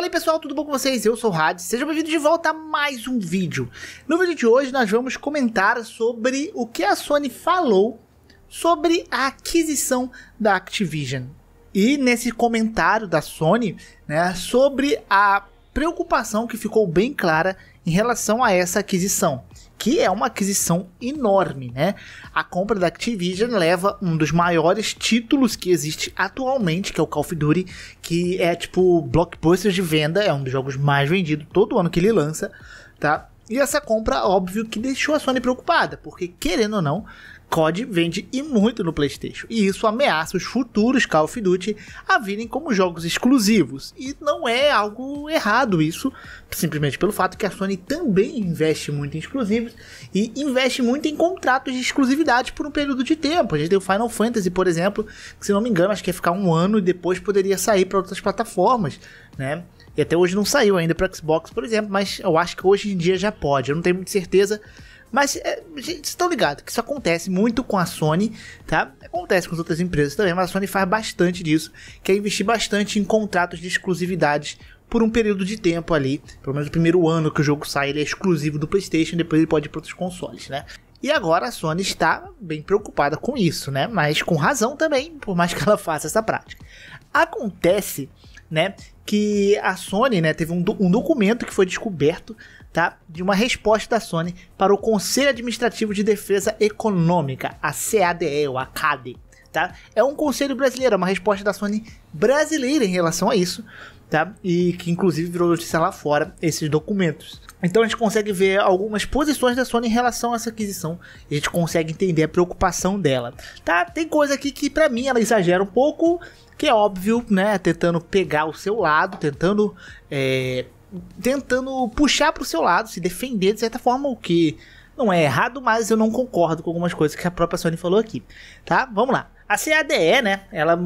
Fala aí pessoal, tudo bom com vocês? Eu sou o Hades, sejam bem-vindos de volta a mais um vídeo. No vídeo de hoje nós vamos comentar sobre o que a Sony falou sobre a aquisição da Activision. E nesse comentário da Sony, né, sobre a preocupação que ficou bem clara em relação a essa aquisição que é uma aquisição enorme, né? A compra da Activision leva um dos maiores títulos que existe atualmente, que é o Call of Duty, que é tipo blockbuster de venda, é um dos jogos mais vendidos todo ano que ele lança, tá? E essa compra, óbvio, que deixou a Sony preocupada, porque querendo ou não, COD vende e muito no PlayStation, e isso ameaça os futuros Call of Duty a virem como jogos exclusivos. E não é algo errado isso, simplesmente pelo fato que a Sony também investe muito em exclusivos e investe muito em contratos de exclusividade por um período de tempo. A gente tem o Final Fantasy, por exemplo, que se não me engano, acho que ia ficar um ano e depois poderia sair para outras plataformas, né? E até hoje não saiu ainda para Xbox, por exemplo, mas eu acho que hoje em dia já pode. Eu não tenho muita certeza mas é, gente, estão ligados que isso acontece muito com a Sony, tá? Acontece com as outras empresas também, mas a Sony faz bastante disso, quer investir bastante em contratos de exclusividade por um período de tempo ali, pelo menos o primeiro ano que o jogo sai, ele é exclusivo do PlayStation, depois ele pode ir para outros consoles, né? E agora a Sony está bem preocupada com isso, né? Mas com razão também, por mais que ela faça essa prática. Acontece, né, que a Sony, né, teve um, do um documento que foi descoberto tá? de uma resposta da Sony para o Conselho Administrativo de Defesa Econômica, a CADE, ou a CADE. Tá? É um conselho brasileiro, é uma resposta da Sony brasileira em relação a isso, tá? E que inclusive virou notícia lá fora esses documentos. Então a gente consegue ver algumas posições da Sony em relação a essa aquisição. A gente consegue entender a preocupação dela. Tá? Tem coisa aqui que para mim ela exagera um pouco, que é óbvio, né? Tentando pegar o seu lado, tentando é, tentando puxar para o seu lado, se defender de certa forma, o que não é errado, mas eu não concordo com algumas coisas que a própria Sony falou aqui, tá? Vamos lá. A CADE, né? Ela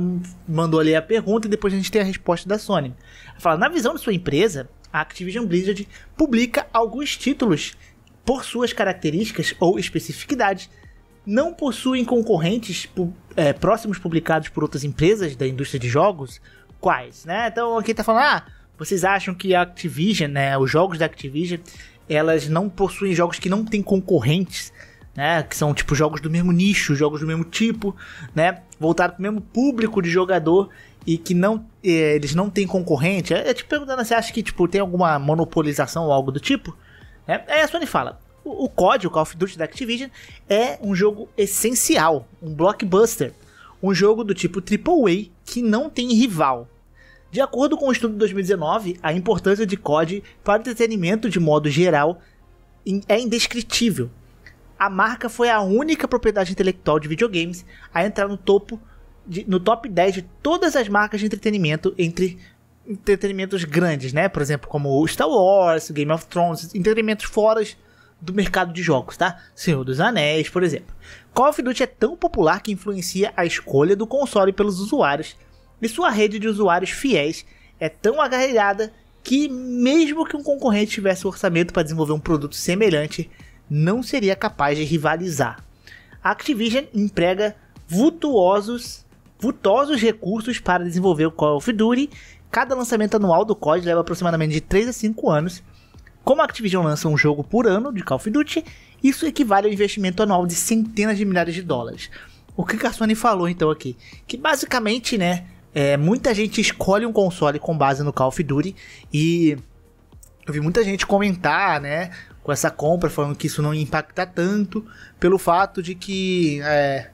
mandou ali a pergunta e depois a gente tem a resposta da Sony. Ela fala: na visão de sua empresa, a Activision Blizzard publica alguns títulos por suas características ou especificidades não possuem concorrentes é, próximos publicados por outras empresas da indústria de jogos? Quais, né? Então aqui tá falando, ah, vocês acham que a Activision, né, os jogos da Activision, elas não possuem jogos que não têm concorrentes, né, que são tipo jogos do mesmo nicho, jogos do mesmo tipo, né, voltado para o mesmo público de jogador e que não é, eles não têm concorrente. É te perguntando você acha que tipo tem alguma monopolização ou algo do tipo, É Aí a Sony fala: o, o COD, o Call of Duty da Activision, é um jogo essencial, um blockbuster, um jogo do tipo AAA que não tem rival. De acordo com o um estudo de 2019, a importância de COD para o entretenimento de modo geral é indescritível. A marca foi a única propriedade intelectual de videogames a entrar no topo de, no top 10 de todas as marcas de entretenimento entre entretenimentos grandes, né? Por exemplo, como Star Wars, Game of Thrones, entretenimentos fora do mercado de jogos, tá? Senhor dos Anéis, por exemplo. Call of Duty é tão popular que influencia a escolha do console pelos usuários e sua rede de usuários fiéis é tão agarrada que, mesmo que um concorrente tivesse orçamento para desenvolver um produto semelhante, não seria capaz de rivalizar. A Activision emprega vultuosos, vultuosos recursos para desenvolver o Call of Duty. Cada lançamento anual do COD leva aproximadamente de 3 a 5 anos. Como a Activision lança um jogo por ano de Call of Duty, isso equivale a um investimento anual de centenas de milhares de dólares. O que Sony falou então aqui? Que basicamente, né, é, muita gente escolhe um console com base no Call of Duty e eu vi muita gente comentar, né, com essa compra, falando que isso não impacta tanto pelo fato de que é,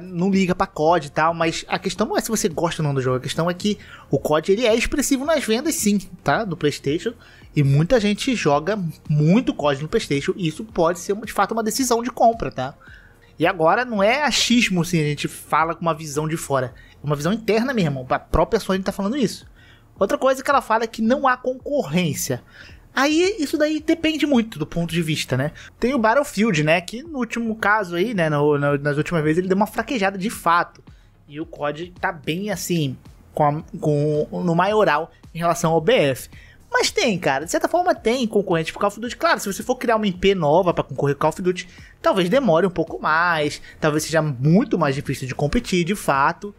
não liga pra COD e tal, mas a questão não é se você gosta ou não do jogo, a questão é que o COD ele é expressivo nas vendas sim, tá, do Playstation, e muita gente joga muito COD no Playstation, e isso pode ser de fato uma decisão de compra, tá. E agora não é achismo, assim, a gente fala com uma visão de fora. É uma visão interna mesmo. A própria Sony tá falando isso. Outra coisa que ela fala é que não há concorrência. Aí isso daí depende muito do ponto de vista, né? Tem o Battlefield, né? Que no último caso aí, né? No, no, nas últimas vezes ele deu uma fraquejada de fato. E o COD tá bem assim, com, a, com no maioral em relação ao BF. Mas tem, cara. De certa forma tem concorrente pro Call of Duty. Claro, se você for criar uma IP nova para concorrer com Call of Duty, talvez demore um pouco mais. Talvez seja muito mais difícil de competir, de fato.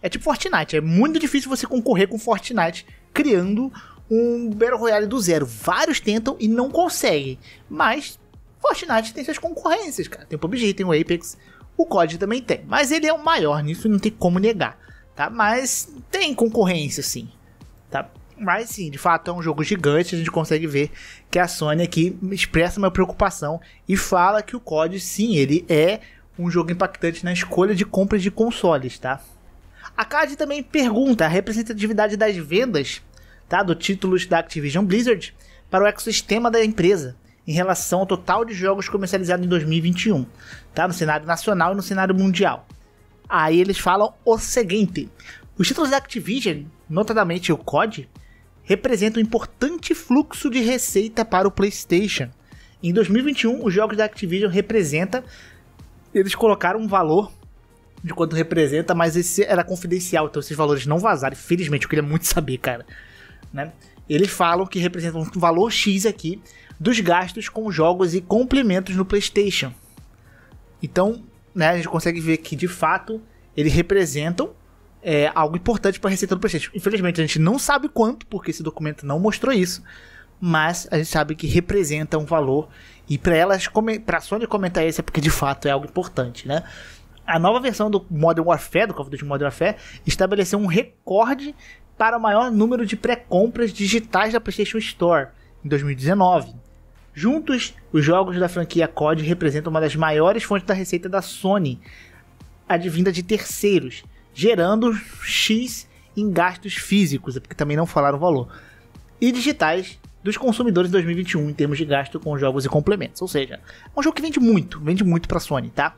É tipo Fortnite. É muito difícil você concorrer com Fortnite criando um Battle Royale do zero. Vários tentam e não conseguem. Mas Fortnite tem suas concorrências, cara. Tem o PUBG, tem o Apex. O COD também tem. Mas ele é o maior, nisso não tem como negar. Tá? Mas tem concorrência, sim. Tá? Mas sim, de fato é um jogo gigante, a gente consegue ver que a Sony aqui expressa uma preocupação e fala que o COD, sim, ele é um jogo impactante na escolha de compras de consoles, tá? A Card também pergunta a representatividade das vendas, tá, do títulos da Activision Blizzard para o ecossistema da empresa em relação ao total de jogos comercializados em 2021, tá, no cenário nacional e no cenário mundial. Aí eles falam o seguinte: os títulos da Activision, notadamente o COD, representa um importante fluxo de receita para o PlayStation. Em 2021, os jogos da Activision representa, eles colocaram um valor de quanto representa, mas esse era confidencial, então esses valores não vazaram. Felizmente, eu queria muito saber, cara. Né? Eles falam que representam um valor X aqui dos gastos com jogos e complementos no PlayStation. Então, né, a gente consegue ver que de fato eles representam é, algo importante para a receita do PlayStation. Infelizmente, a gente não sabe quanto, porque esse documento não mostrou isso, mas a gente sabe que representa um valor. E para elas, para a Sony comentar isso é porque de fato é algo importante, né? A nova versão do Modern Warfare, do Call of Duty Modern Warfare, estabeleceu um recorde para o maior número de pré-compras digitais da PlayStation Store em 2019. Juntos, os jogos da franquia COD representam uma das maiores fontes da receita da Sony, advinda de terceiros, gerando X em gastos físicos, é porque também não falaram o valor, e digitais dos consumidores em 2021 em termos de gasto com jogos e complementos. Ou seja, é um jogo que vende muito, vende muito para a Sony, tá?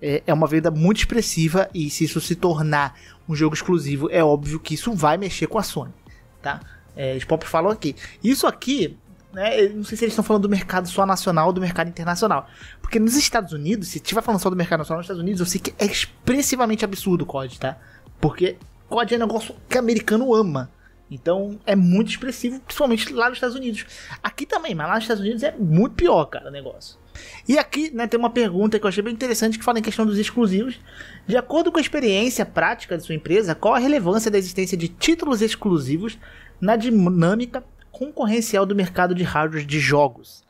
É, é uma venda muito expressiva e se isso se tornar um jogo exclusivo, é óbvio que isso vai mexer com a Sony, tá? É, os próprios falam aqui. Isso aqui né? Não sei se eles estão falando do mercado só nacional ou do mercado internacional. Porque nos Estados Unidos, se estiver falando só do mercado nacional nos Estados Unidos, eu sei que é expressivamente absurdo o COD, tá? Porque COD é um negócio que americano ama. Então é muito expressivo, principalmente lá nos Estados Unidos. Aqui também, mas lá nos Estados Unidos é muito pior, cara, o negócio. E aqui né, tem uma pergunta que eu achei bem interessante que fala em questão dos exclusivos. De acordo com a experiência prática de sua empresa, qual a relevância da existência de títulos exclusivos na dinâmica concorrencial do mercado de hardware de jogos.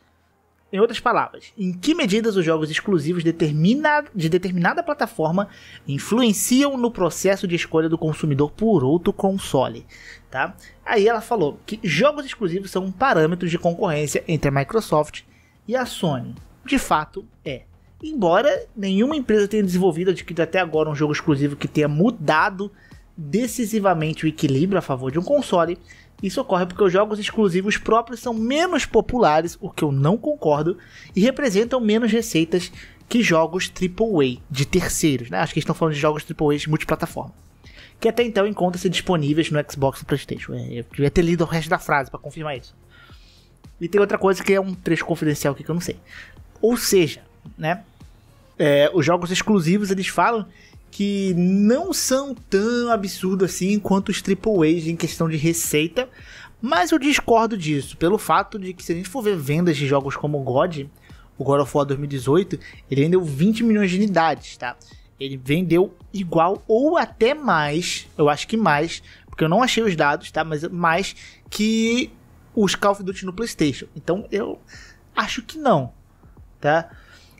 Em outras palavras, em que medidas os jogos exclusivos determina, de determinada plataforma influenciam no processo de escolha do consumidor por outro console, tá? Aí ela falou que jogos exclusivos são um parâmetro de concorrência entre a Microsoft e a Sony. De fato, é. Embora nenhuma empresa tenha desenvolvido, adquirido até agora um jogo exclusivo que tenha mudado decisivamente o equilíbrio a favor de um console, isso ocorre porque os jogos exclusivos próprios são menos populares, o que eu não concordo, e representam menos receitas que jogos AAA de terceiros. Né? Acho que eles estão falando de jogos AAA de multiplataforma. Que até então encontram-se disponíveis no Xbox e PlayStation. É, eu devia ter lido o resto da frase para confirmar isso. E tem outra coisa que é um trecho confidencial aqui que eu não sei. Ou seja, né? é, os jogos exclusivos eles falam que não são tão absurdos assim quanto os AAAs em questão de receita, mas eu discordo disso, pelo fato de que se a gente for ver vendas de jogos como God, o God of War 2018, ele vendeu 20 milhões de unidades, tá? Ele vendeu igual ou até mais, eu acho que mais, porque eu não achei os dados, tá? Mas mais que os Call of Duty no PlayStation. Então eu acho que não, tá?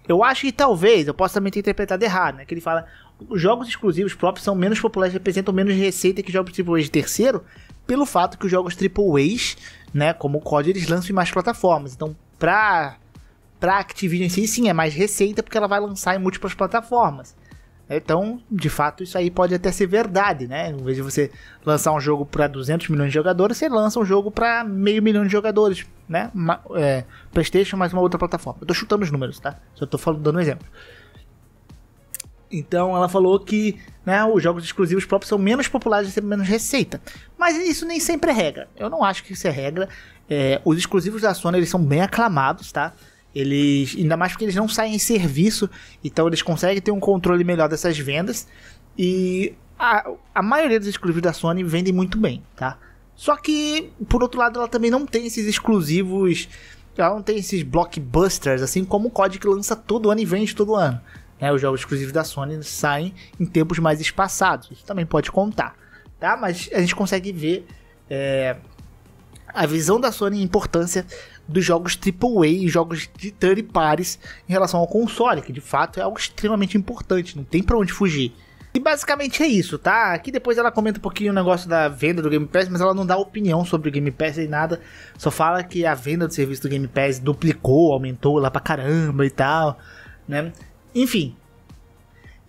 Eu acho que talvez, eu possa também ter interpretado errado, né? Que ele fala, jogos exclusivos próprios são menos populares, representam menos receita que jogos tipo AAA de terceiro, pelo fato que os jogos AAAs, né, como o COD, eles lançam em mais plataformas. Então, pra, pra Activision sim, sim, é mais receita, porque ela vai lançar em múltiplas plataformas. Então, de fato, isso aí pode até ser verdade, né? Em vez de você lançar um jogo para 200 milhões de jogadores, você lança um jogo para meio milhão de jogadores, né? Uma, é, PlayStation mais uma outra plataforma. Eu tô chutando os números, tá? Só tô falando, dando um exemplo. Então, ela falou que né, os jogos exclusivos próprios são menos populares e têm menos receita. Mas isso nem sempre é regra. Eu não acho que isso é regra. É, os exclusivos da Sony eles são bem aclamados, tá? Eles, ainda mais porque eles não saem em serviço, então eles conseguem ter um controle melhor dessas vendas. E a, a maioria dos exclusivos da Sony vendem muito bem, tá? Só que, por outro lado, ela também não tem esses exclusivos, ela não tem esses blockbusters, assim como o COD que lança todo ano e vende todo ano. Né? Os jogos exclusivos da Sony saem em tempos mais espaçados, isso também pode contar, tá? Mas a gente consegue ver é, a visão da Sony e a importância dos jogos AAA e jogos de third pares em relação ao console, que de fato é algo extremamente importante, não tem para onde fugir. E basicamente é isso, tá? Aqui depois ela comenta um pouquinho o negócio da venda do Game Pass, mas ela não dá opinião sobre o Game Pass nem nada, só fala que a venda do serviço do Game Pass duplicou, aumentou lá pra caramba e tal, né? Enfim.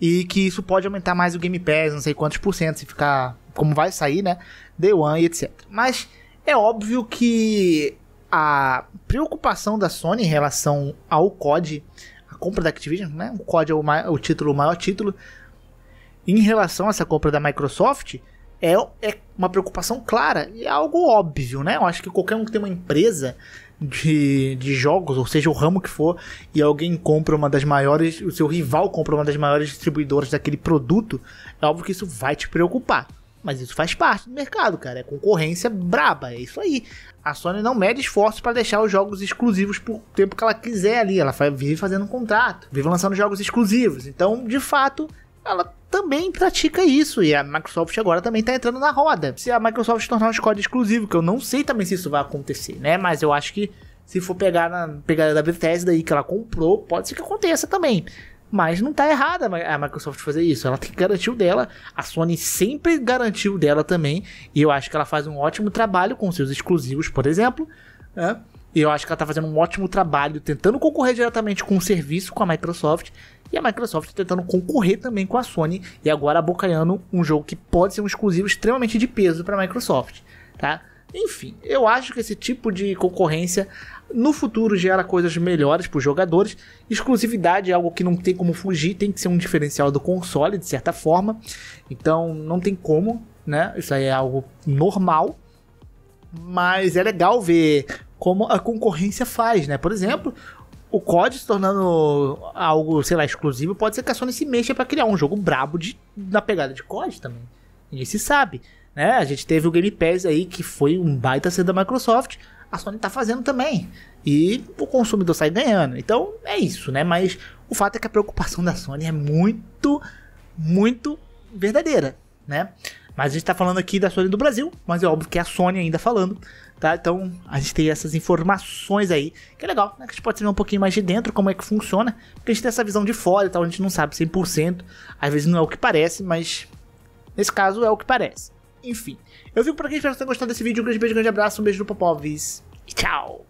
E que isso pode aumentar mais o Game Pass, não sei quantos por cento, se ficar como vai sair, né? Day One e etc. Mas é óbvio que a preocupação da Sony em relação ao COD, a compra da Activision, né? O COD é o, maior, o título, o maior título. Em relação a essa compra da Microsoft, é, é uma preocupação clara e é algo óbvio, né? Eu acho que qualquer um que tem uma empresa de, de jogos, ou seja, o ramo que for, e alguém compra uma das maiores, o seu rival compra uma das maiores distribuidoras daquele produto, é óbvio que isso vai te preocupar. Mas isso faz parte do mercado, cara. É concorrência braba, é isso aí. A Sony não mede esforço para deixar os jogos exclusivos por tempo que ela quiser ali. Ela vive fazendo um contrato, vive lançando jogos exclusivos. Então, de fato, ela também pratica isso e a Microsoft agora também tá entrando na roda. Se a Microsoft tornar um squad exclusivo, que eu não sei também se isso vai acontecer, né? Mas eu acho que se for pegar na pegada da Bethesda aí que ela comprou, pode ser que aconteça também. Mas não tá errada a Microsoft fazer isso. Ela tem que garantir o dela. A Sony sempre garantiu o dela também. E eu acho que ela faz um ótimo trabalho com seus exclusivos, por exemplo. É. E eu acho que ela tá fazendo um ótimo trabalho tentando concorrer diretamente com o serviço com a Microsoft. E a Microsoft tentando concorrer também com a Sony. E agora abocanhando um jogo que pode ser um exclusivo extremamente de peso para a Microsoft. Tá? Enfim, eu acho que esse tipo de concorrência no futuro gera coisas melhores para os jogadores. Exclusividade é algo que não tem como fugir, tem que ser um diferencial do console de certa forma. Então não tem como, né? Isso aí é algo normal. Mas é legal ver como a concorrência faz, né? Por exemplo, o COD se tornando algo, sei lá, exclusivo, pode ser que a Sony se mexa para criar um jogo brabo de, na pegada de COD também. Ninguém se sabe, né? A gente teve o Game Pass aí que foi um baita ser da Microsoft a Sony está fazendo também. E o consumidor sai ganhando. Então é isso, né? Mas o fato é que a preocupação da Sony é muito, muito verdadeira, né? Mas a gente está falando aqui da Sony do Brasil, mas é óbvio que é a Sony ainda falando, tá? Então a gente tem essas informações aí, que é legal, né? Que a gente pode saber um pouquinho mais de dentro, como é que funciona, porque a gente tem essa visão de fora e tal, a gente não sabe 100%, às vezes não é o que parece, mas nesse caso é o que parece. Enfim, eu fico por aqui, espero que vocês tenham gostado desse vídeo. Um grande beijo, um grande abraço, um beijo do Popovis. E tchau!